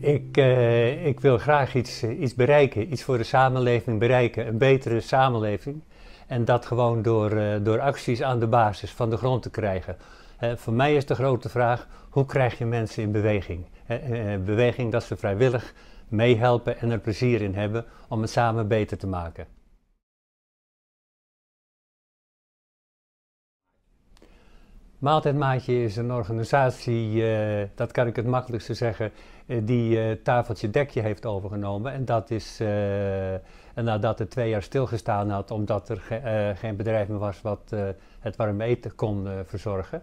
Ik, eh, ik wil graag iets, eh, iets bereiken, iets voor de samenleving bereiken, een betere samenleving. En dat gewoon door, eh, door acties aan de basis van de grond te krijgen. voor mij is de grote vraag: hoe krijg je mensen in beweging? beweging dat ze vrijwillig meehelpen en er plezier in hebben om het samen beter te maken. Maaltijdmaatje is een organisatie, eh, dat kan ik het makkelijkste zeggen, eh, die uh, Tafeltje Dekje heeft overgenomen. En dat is en nadat het twee jaar stilgestaan had, omdat er geen bedrijf meer was wat het warm eten kon verzorgen.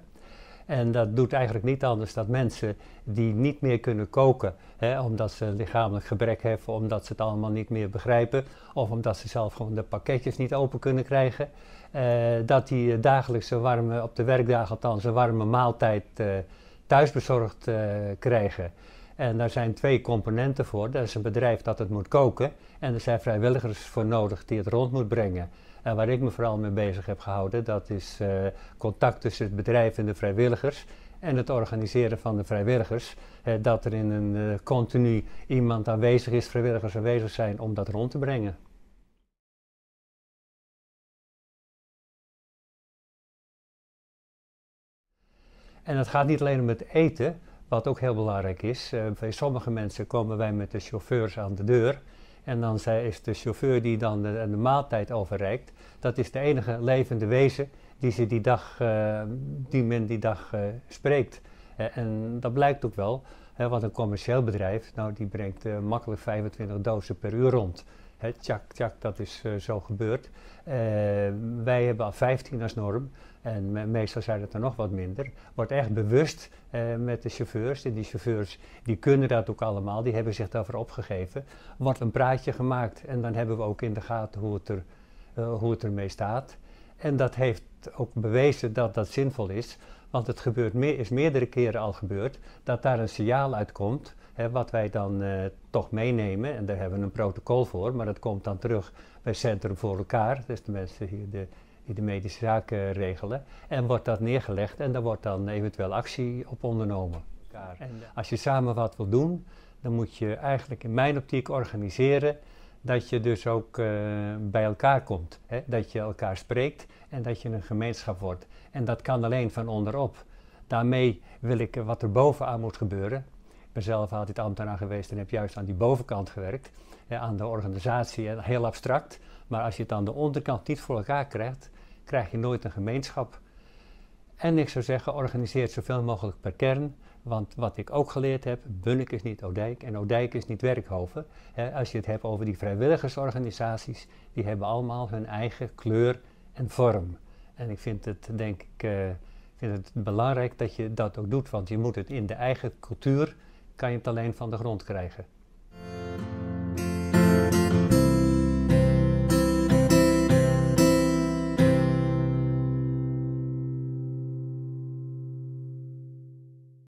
En dat doet eigenlijk niet anders dan mensen die niet meer kunnen koken, hè, omdat ze een lichamelijk gebrek hebben, omdat ze het allemaal niet meer begrijpen, of omdat ze zelf gewoon de pakketjes niet open kunnen krijgen, eh, dat die eh, dagelijks een warme, op de werkdag althans, een warme maaltijd thuis eh, thuisbezorgd krijgen. En daar zijn twee componenten voor. Dat is een bedrijf dat het moet koken en er zijn vrijwilligers voor nodig die het rond moet brengen. En waar ik me vooral mee bezig heb gehouden, dat is eh, contact tussen het bedrijf en de vrijwilligers en het organiseren van de vrijwilligers. dat er in een eh, continu iemand aanwezig is, vrijwilligers aanwezig zijn om dat rond te brengen. En het gaat niet alleen om het eten, wat ook heel belangrijk is, eh, bij sommige mensen komen wij met de chauffeurs aan de deur. En dan is de chauffeur die dan de, de maaltijd overreikt, dat is de enige levende wezen die, ze die, dag, eh, die men die dag eh, spreekt. en dat blijkt ook wel, hè, want een commercieel bedrijf, nou, die brengt makkelijk 25 dozen per uur rond. Chak, tjak, tjak, dat is eh, zo gebeurd. Eh, wij hebben al 15 als norm. En meestal zijn het er nog wat minder. Wordt echt bewust eh, met de chauffeurs. En die chauffeurs die kunnen dat ook allemaal. Die hebben zich daarvoor opgegeven. Wordt een praatje gemaakt. En dan hebben we ook in de gaten hoe het, er, hoe het ermee staat. En dat heeft ook bewezen dat dat zinvol is want het gebeurt is meerdere keren al gebeurd, dat daar een signaal uitkomt, hè, wat wij dan eh, toch meenemen, en daar hebben we een protocol voor, maar dat komt dan terug bij Centrum voor elkaar, dus de mensen hier de, die de medische zaken regelen, en wordt dat neergelegd en daar wordt dan eventueel actie op ondernomen. als je samen wat wil doen, dan moet je eigenlijk in mijn optiek organiseren dat je dus ook eh, bij elkaar komt. Hè? Dat je elkaar spreekt en dat je een gemeenschap wordt. En dat kan alleen van onderop. Daarmee wil ik eh, wat er bovenaan moet gebeuren. Ik ben zelf altijd ambtenaar geweest en heb juist aan die bovenkant gewerkt. Hè, aan de organisatie, eh, heel abstract. Maar als je het aan de onderkant niet voor elkaar krijgt, krijg je nooit een gemeenschap. En ik zou zeggen, organiseer zoveel mogelijk per kern. Want wat ik ook geleerd heb, Bunnik is niet Odijk en Odijk is niet Werkhoven. als je het hebt over die vrijwilligersorganisaties, die hebben allemaal hun eigen kleur en vorm. En ik vind het, denk eh, ik, vind het belangrijk dat je dat ook doet, want je moet het in de eigen cultuur, kan je het alleen van de grond krijgen.